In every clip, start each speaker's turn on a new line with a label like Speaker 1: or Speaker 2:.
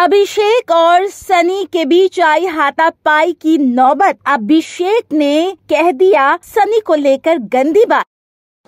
Speaker 1: अभिषेक और सनी के बीच आई हाथापाई की नौबत अभिषेक ने कह दिया सनी को लेकर गंदी बात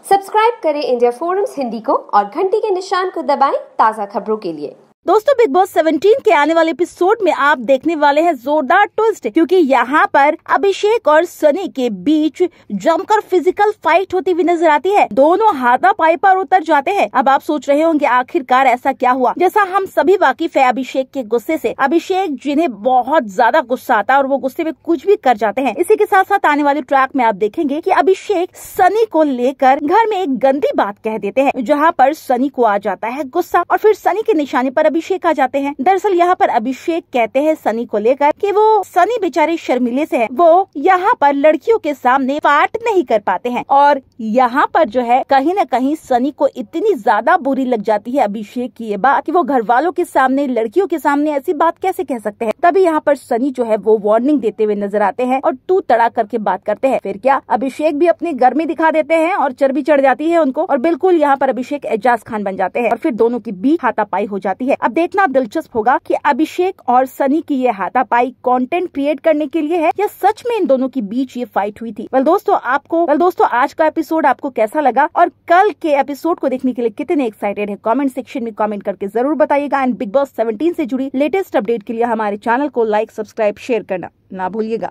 Speaker 1: सब्सक्राइब करें इंडिया
Speaker 2: फोरम्स हिंदी को और घंटी के निशान को दबाएं ताज़ा खबरों के लिए
Speaker 1: दोस्तों बिग बॉस 17 के आने वाले एपिसोड में आप देखने वाले हैं जोरदार ट्विस्ट क्योंकि यहाँ पर अभिषेक और सनी के बीच जमकर फिजिकल फाइट होती हुई नजर आती है दोनों हाथा पाई पर उतर जाते हैं अब आप सोच रहे होंगे आखिरकार ऐसा क्या हुआ जैसा हम सभी वाकिफ है अभिषेक के गुस्से से अभिषेक जिन्हें बहुत ज्यादा गुस्सा आता और वो गुस्से में कुछ भी कर जाते हैं इसी के साथ साथ आने वाले ट्रैक में आप देखेंगे की अभिषेक सनी को लेकर घर में एक गंदी बात कह देते हैं जहाँ पर सनी को आ जाता है गुस्सा और फिर सनी के निशाने पर अभिषेक आ जाते हैं दरअसल यहाँ पर अभिषेक कहते हैं सनी को लेकर कि वो सनी बेचारे शर्मिले से हैं वो यहाँ पर लड़कियों के सामने पार्ट नहीं कर पाते हैं और यहाँ पर जो है कहीं न कहीं सनी को इतनी ज्यादा बुरी लग जाती है अभिषेक की ये बात की वो घर वालों के सामने लड़कियों के सामने ऐसी बात कैसे कह सकते हैं तभी यहाँ पर सनी जो है वो वार्निंग देते हुए नजर आते हैं और तू तड़ा करके बात करते हैं फिर क्या अभिषेक भी अपनी गर्मी दिखा देते हैं और चर्बी चढ़ जाती है उनको और बिल्कुल यहाँ पर अभिषेक एजाज खान बन जाते हैं और फिर दोनों के बीच हाथापाई हो जाती है अब देखना दिलचस्प होगा कि अभिषेक और सनी की ये हाथापाई कंटेंट क्रिएट करने के लिए है या सच में इन दोनों के बीच ये फाइट हुई थी वेल दोस्तों आपको वेल दोस्तों आज का एपिसोड आपको कैसा लगा और कल के एपिसोड को देखने के लिए कितने एक्साइटेड है कॉमेंट सेक्शन में कॉमेंट करके जरूर बताइएगा एंड बिग बॉस सेवेंटीन ऐसी जुड़ी लेटेस्ट अपडेट के लिए हमारे चैनल को लाइक सब्सक्राइब शेयर करना ना भूलिएगा